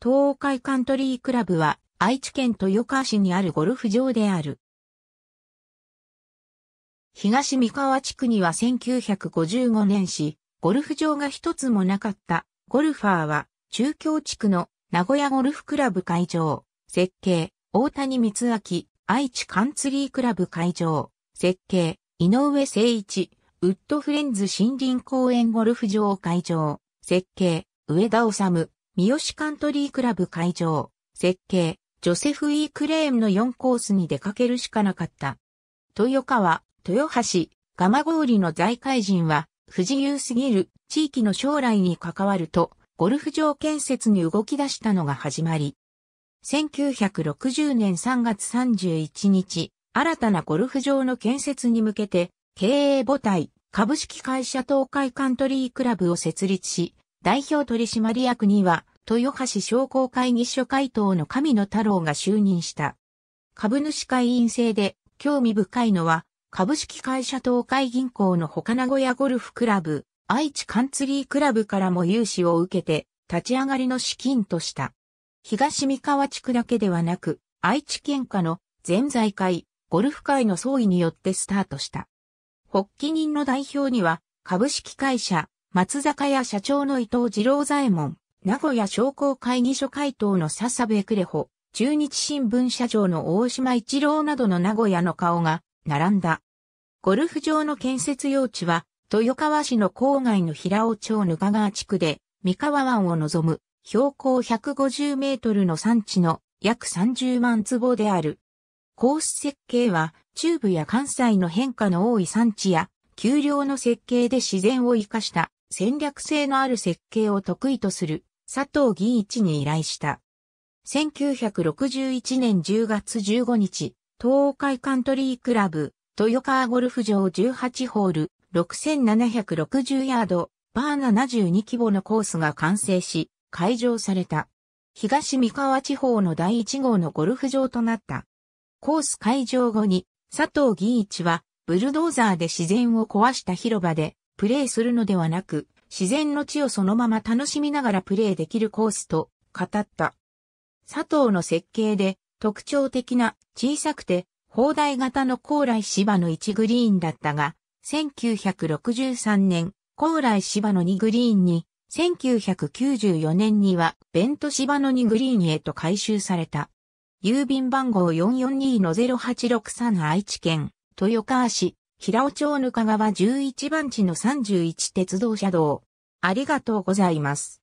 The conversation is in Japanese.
東海カントリークラブは愛知県豊川市にあるゴルフ場である。東三河地区には1955年市、ゴルフ場が一つもなかったゴルファーは中京地区の名古屋ゴルフクラブ会場、設計、大谷光明、愛知カンツリークラブ会場、設計、井上誠一、ウッドフレンズ森林公園ゴルフ場会場、設計、上田治、三好カントリークラブ会場、設計、ジョセフ・イークレーンの4コースに出かけるしかなかった。豊川、豊橋、蒲郡の財界人は、不自由すぎる地域の将来に関わると、ゴルフ場建設に動き出したのが始まり。1960年3月31日、新たなゴルフ場の建設に向けて、経営母体、株式会社東海カントリークラブを設立し、代表取締役には、豊橋商工会議所会頭の神野太郎が就任した。株主会員制で、興味深いのは、株式会社東海銀行の他名古屋ゴルフクラブ、愛知カンツリークラブからも融資を受けて、立ち上がりの資金とした。東三河地区だけではなく、愛知県下の全財会、ゴルフ会の総意によってスタートした。発起人の代表には、株式会社、松坂屋社長の伊藤二郎左衛門、名古屋商工会議所会頭の笹部クレホ、中日新聞社長の大島一郎などの名古屋の顔が並んだ。ゴルフ場の建設用地は、豊川市の郊外の平尾町ぬか川地区で、三河湾を望む標高150メートルの山地の約30万坪である。コース設計は中部や関西の変化の多い山地や丘陵の設計で自然を生かした戦略性のある設計を得意とする佐藤義一に依頼した。1961年10月15日、東海カントリークラブ、豊川ゴルフ場18ホール、6760ヤード、バー72規模のコースが完成し、開場された。東三河地方の第1号のゴルフ場となった。コース開場後に、佐藤義一は、ブルドーザーで自然を壊した広場で、プレイするのではなく、自然の地をそのまま楽しみながらプレイできるコースと語った。佐藤の設計で特徴的な小さくて砲台型の高麗芝の1グリーンだったが、1963年、高麗芝の2グリーンに、1994年にはベント芝の2グリーンへと改修された。郵便番号442-0863愛知県豊川市平尾町ぬか川11番地の31鉄道車道。ありがとうございます。